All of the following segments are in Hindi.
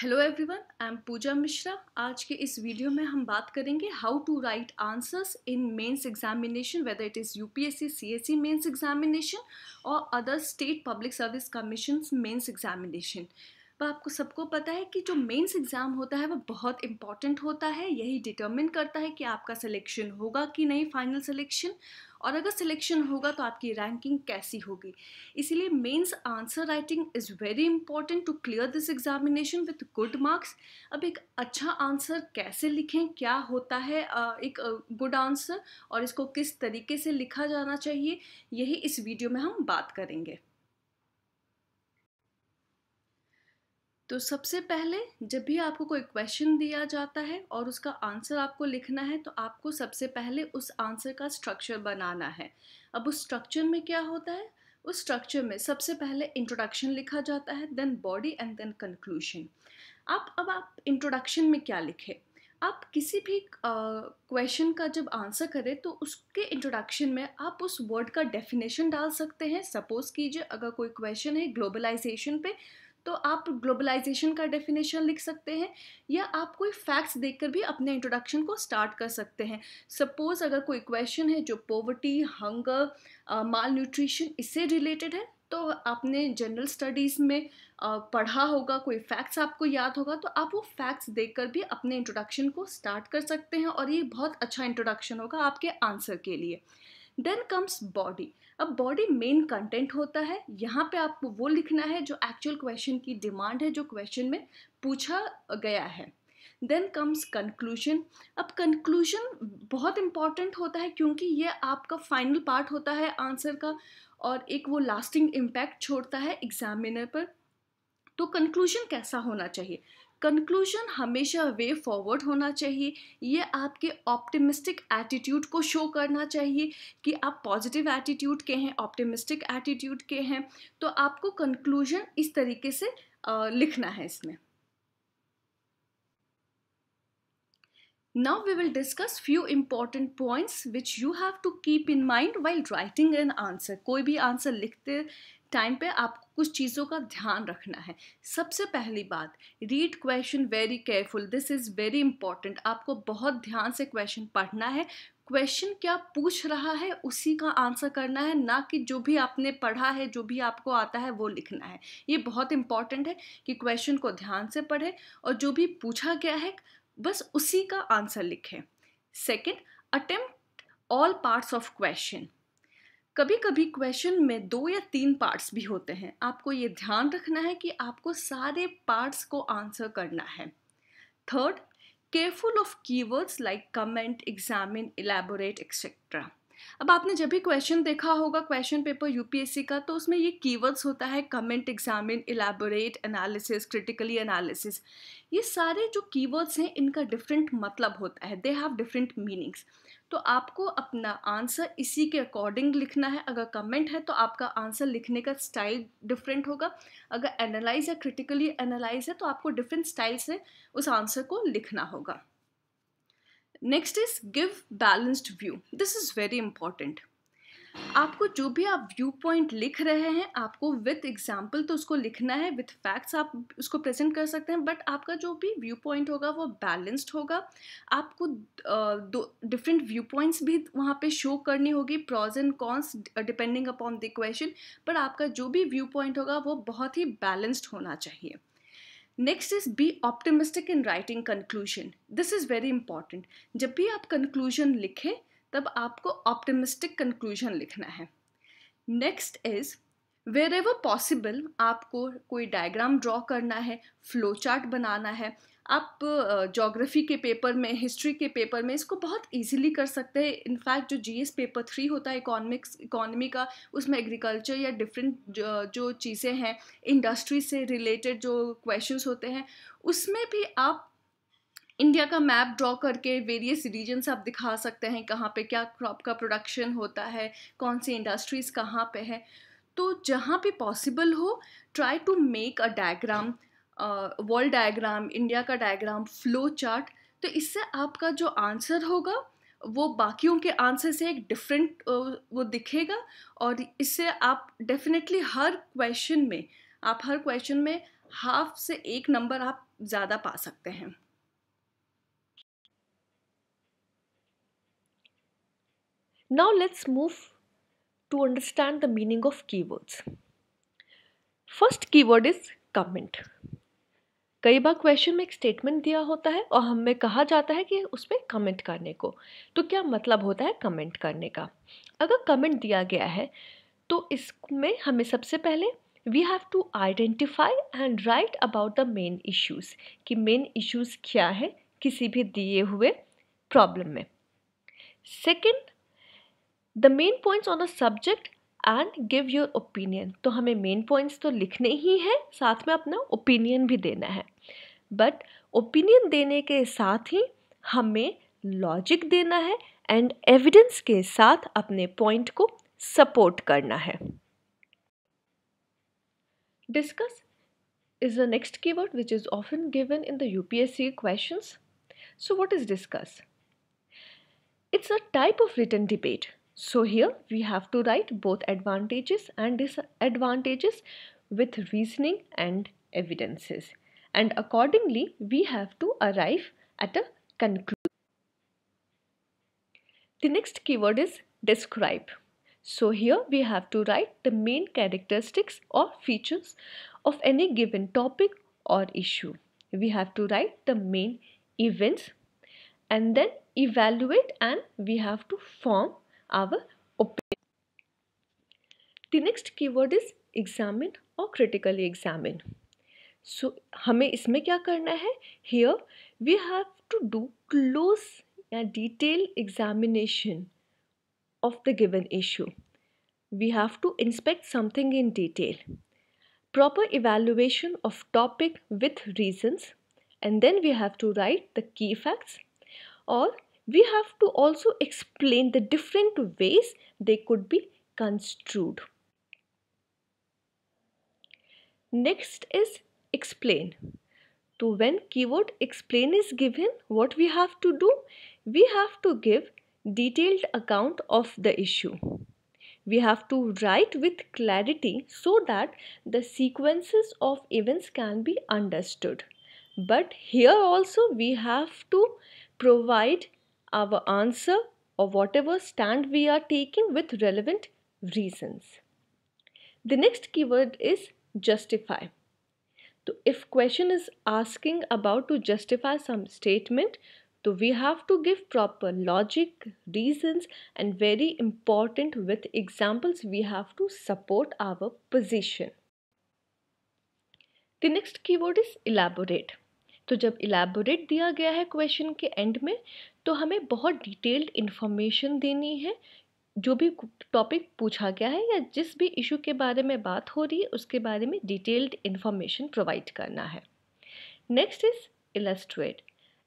Hello everyone I am Pooja Mishra आज के इस वीडियो में हम बात करेंगे how to write answers in mains examination whether it is UPSC CSC mains examination और other state public service commission mains examination पर आपको सबको पता है कि जो मेंस एग्ज़ाम होता है वो बहुत इम्पॉर्टेंट होता है यही डिटर्मिन करता है कि आपका सिलेक्शन होगा कि नहीं फाइनल सिलेक्शन और अगर सिलेक्शन होगा तो आपकी रैंकिंग कैसी होगी इसीलिए mains answer writing is very important to clear this examination with good marks अब एक अच्छा आंसर कैसे लिखें क्या होता है एक गुड आंसर और इसको किस तरीके से लिखा जाना चाहिए यही इस वीडियो में हम बात करेंगे तो सबसे पहले जब भी आपको कोई क्वेश्चन दिया जाता है और उसका आंसर आपको लिखना है तो आपको सबसे पहले उस आंसर का स्ट्रक्चर बनाना है अब उस स्ट्रक्चर में क्या होता है उस स्ट्रक्चर में सबसे पहले इंट्रोडक्शन लिखा जाता है then body and then conclusion आप अब आप इंट्रोडक्शन में क्या लिखें आप किसी भी क्वेश्चन uh, का जब आंसर करें तो उसके इंट्रोडक्शन में आप उस वर्ड का डेफिनेशन डाल सकते हैं सपोज कीजिए अगर कोई क्वेश्चन है ग्लोबलाइजेशन पे तो आप ग्लोबलाइजेशन का डेफिनेशन लिख सकते हैं या आप कोई फैक्ट्स देखकर भी अपने इंट्रोडक्शन को स्टार्ट कर सकते हैं सपोज़ अगर कोई क्वेश्चन है जो पॉवर्टी हंगर माल न्यूट्रिशन इससे रिलेटेड है तो आपने जनरल स्टडीज़ में पढ़ा होगा कोई फैक्ट्स आपको याद होगा तो आप वो फैक्ट्स देखकर भी अपने इंट्रोडक्शन को स्टार्ट कर सकते हैं और ये बहुत अच्छा इंट्रोडक्शन होगा आपके आंसर के लिए देन कम्स बॉडी अब बॉडी मेन कंटेंट होता है यहाँ पे आपको वो लिखना है जो एक्चुअल क्वेश्चन की डिमांड है जो क्वेश्चन में पूछा गया है देन कम्स कंक्लूजन अब कंक्लूजन बहुत इम्पॉर्टेंट होता है क्योंकि ये आपका फाइनल पार्ट होता है आंसर का और एक वो लास्टिंग इम्पैक्ट छोड़ता है एग्जामिनर पर तो कंक्लूजन कैसा होना चाहिए कंक्लूजन हमेशा वे फॉरवर्ड होना चाहिए ये आपके ऑप्टिमिस्टिक एटीट्यूड को शो करना चाहिए कि आप पॉजिटिव एटीट्यूड के हैं ऑप्टिमिस्टिक एटीट्यूड के हैं तो आपको कंक्लूजन इस तरीके से लिखना है इसमें Now we will discuss few important points which you have to keep in mind while writing an answer. कोई भी आंसर लिखते टाइम पे आपको कुछ चीज़ों का ध्यान रखना है सबसे पहली बात read question very careful this is very important आपको बहुत ध्यान से क्वेश्चन पढ़ना है क्वेश्चन क्या पूछ रहा है उसी का आंसर करना है ना कि जो भी आपने पढ़ा है जो भी आपको आता है वो लिखना है ये बहुत इंपॉर्टेंट है कि क्वेश्चन को ध्यान से पढ़ें और जो भी पूछा गया है बस उसी का आंसर लिखें second attempt all parts of question कभी कभी क्वेश्चन में दो या तीन पार्ट्स भी होते हैं आपको ये ध्यान रखना है कि आपको सारे पार्ट्स को आंसर करना है third careful of keywords like comment examine elaborate etcetera अब आपने जब भी क्वेश्चन देखा होगा क्वेश्चन पेपर यूपीएससी का तो उसमें ये कीवर्ड्स होता है comment examine elaborate analysis critically analysis ये सारे जो कीवर्ड्स हैं इनका डिफरेंट मतलब होता है दे हैव डिफरेंट मीनिंग्स तो आपको अपना आंसर इसी के अकॉर्डिंग लिखना है अगर कमेंट है तो आपका आंसर लिखने का स्टाइल डिफरेंट होगा अगर एनालाइज या क्रिटिकली एनालाइज है तो आपको डिफरेंट स्टाइल से उस आंसर को लिखना होगा next is give balanced view this is very important आपको जो भी आप व्यू पॉइंट लिख रहे हैं आपको विथ एग्जाम्पल तो उसको लिखना है विथ फैक्ट्स आप उसको प्रेजेंट कर सकते हैं बट आपका जो भी व्यू पॉइंट होगा वो बैलेंस्ड होगा आपको दो डिफरेंट व्यू पॉइंट्स भी वहाँ पे शो करनी होगी pros and cons depending upon the question पर आपका जो भी व्यू पॉइंट होगा वो बहुत ही बैलेंस्ड होना चाहिए next is be optimistic in writing conclusion this is very important जब भी आप कंक्लूजन लिखें तब आपको ऑप्टिमिस्टिक कंक्लूजन लिखना है next is wherever possible आपको कोई डायग्राम ड्रॉ करना है फ्लो चार्ट बनाना है आप जोग्राफ़ी के पेपर में हिस्ट्री के पेपर में इसको बहुत ईजीली कर सकते हैं इनफैक्ट जो जीएस पेपर थ्री होता है इकोनॉमिक्स इकोनॉमी का उसमें एग्रीकल्चर या डिफरेंट जो चीज़ें हैं इंडस्ट्री से रिलेटेड जो क्वेश्चंस होते हैं उसमें भी आप इंडिया का मैप ड्रॉ करके वेरियस रीजन्स आप दिखा सकते हैं कहाँ पे क्या क्रॉप का प्रोडक्शन होता है कौन सी इंडस्ट्रीज़ कहाँ पे है तो जहाँ पे पॉसिबल हो try to make a diagram wall diagram India का डायग्राम फ्लो चार्ट तो इससे आपका जो आंसर होगा वो बाकियों के आंसर से एक डिफरेंट वो दिखेगा और इससे आप डेफिनेटली हर क्वेश्चन में आप हर क्वेश्चन में हाफ से एक नंबर आप ज़्यादा पा सकते हैं Now let's move to understand the meaning of keywords. First keyword is comment. कई बार क्वेश्चन में एक स्टेटमेंट दिया होता है और हमें कहा जाता है कि उस पर कमेंट करने को तो क्या मतलब होता है कमेंट करने का अगर कमेंट दिया गया है तो इसमें हमें सबसे पहले we have to identify and write about the main issues कि मेन इश्यूज़ क्या है किसी भी दिए हुए प्रॉब्लम में second the main points on the subject and give your opinion तो हमें मेन पॉइंट्स तो लिखने ही हैं साथ में अपना ओपिनियन भी देना है बट ओपिनियन देने के साथ ही हमें लॉजिक देना है एंड एविडेंस के साथ अपने पॉइंट को सपोर्ट करना है discuss word which is often given in the U P S C question so what is discuss it's a type of written debate So here we have to write both advantages and disadvantages with reasoning and evidences. And accordingly, we have to arrive at a conclusion. The next keyword is describe. So here we have to write the main characteristics or features of any given topic or issue. We have to write the main events and then evaluate and we have to form our opinion. The next keyword is examine or critically examine. So हमें इसमें क्या करना है Here we have to do close या detailed examination of the given issue. We have to inspect something in detail. Proper evaluation of topic with reasons and then we have to write the key facts or we have to also explain the different ways they could be construed. Next is explain. So when keyword explain is given, what we have to do? We have to give detailed account of the issue. We have to write with clarity so that the sequences of events can be understood. But here also we have to provide our answer or whatever stand we are taking with relevant reasons. The next keyword is justify. So if question is asking about to justify some statement, so we have to give proper logic, reasons and very important with examples we have to support our position. The next keyword is elaborate. तो जब इलेबोरेट दिया गया है क्वेश्चन के एंड में तो हमें बहुत डिटेल्ड इन्फॉर्मेशन देनी है जो भी टॉपिक पूछा गया है या जिस भी इशू के बारे में बात हो रही है उसके बारे में डिटेल्ड इन्फॉर्मेशन प्रोवाइड करना है next is illustrate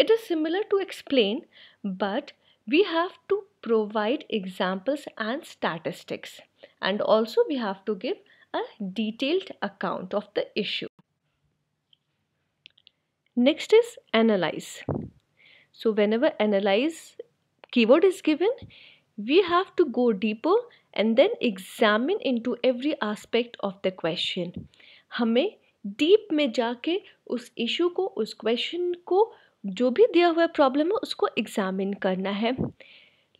it is similar to explain but we have to provide examples and statistics and also we have to give a detailed account of the issue next is analyze so whenever analyze keyword is given we have to go deeper and then examine into every aspect of the question हमें deep में जाके उस इशू को उस क्वेश्चन को जो भी दिया हुआ प्रॉब्लम है उसको एग्जामिन करना है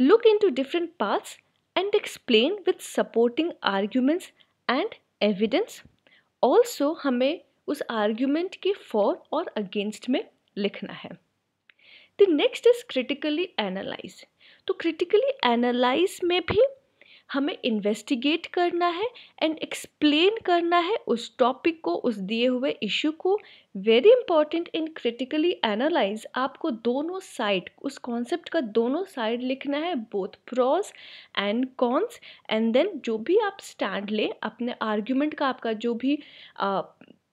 look into different paths and explain with supporting arguments and evidence also हमें उस आर्ग्यूमेंट के फॉर और अगेंस्ट में लिखना है the next is critically analyse तो क्रिटिकली एनालाइज में भी हमें इन्वेस्टिगेट करना है एंड एक्सप्लेन करना है उस टॉपिक को उस दिए हुए इशू को very important in critically analyse आपको दोनों साइड उस कॉन्सेप्ट का दोनों साइड लिखना है both pros and cons and then जो भी आप स्टैंड लें अपने आर्ग्यूमेंट का आपका जो भी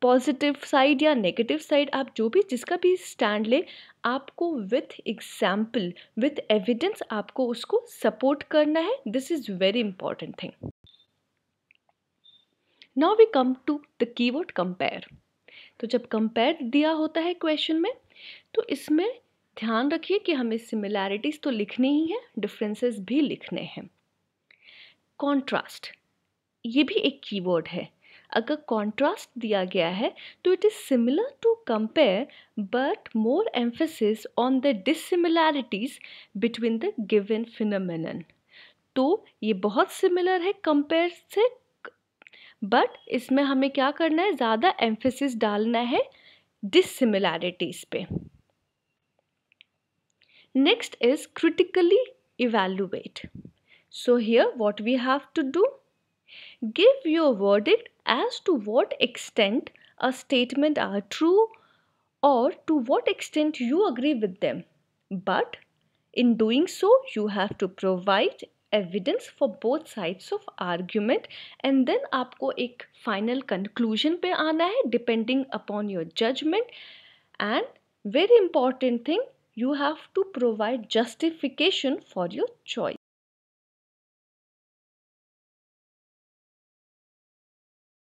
पॉजिटिव साइड या नेगेटिव साइड आप जो भी जिसका भी स्टैंड ले आपको विथ एग्जाम्पल विथ एविडेंस आपको उसको सपोर्ट करना है this is very important thing now we come to the keyword compare तो जब कंपेयर दिया होता है क्वेश्चन में तो इसमें ध्यान रखिए कि हमें सिमिलैरिटीज़ तो लिखनी ही है डिफरेंसेस भी लिखने हैं कॉन्ट्रास्ट ये भी एक कीवर्ड है अगर कॉन्ट्रास्ट दिया गया है तो it is similar to compare but more emphasis on the dissimilarities between the given phenomenon तो ये बहुत सिमिलर है कंपेयर से बट इसमें हमें क्या करना है ज़्यादा एम्फेसिस डालना है डिसिमिलैरिटीज़ पे next is critically evaluate so here what we have to do give your verdict as to what extent a statement are true or to what extent you agree with them. But in doing so, you have to provide evidence for both sides of argument and then aapko ek final conclusion pe aana hai depending upon your judgment and very important thing you have to provide justification for your choice.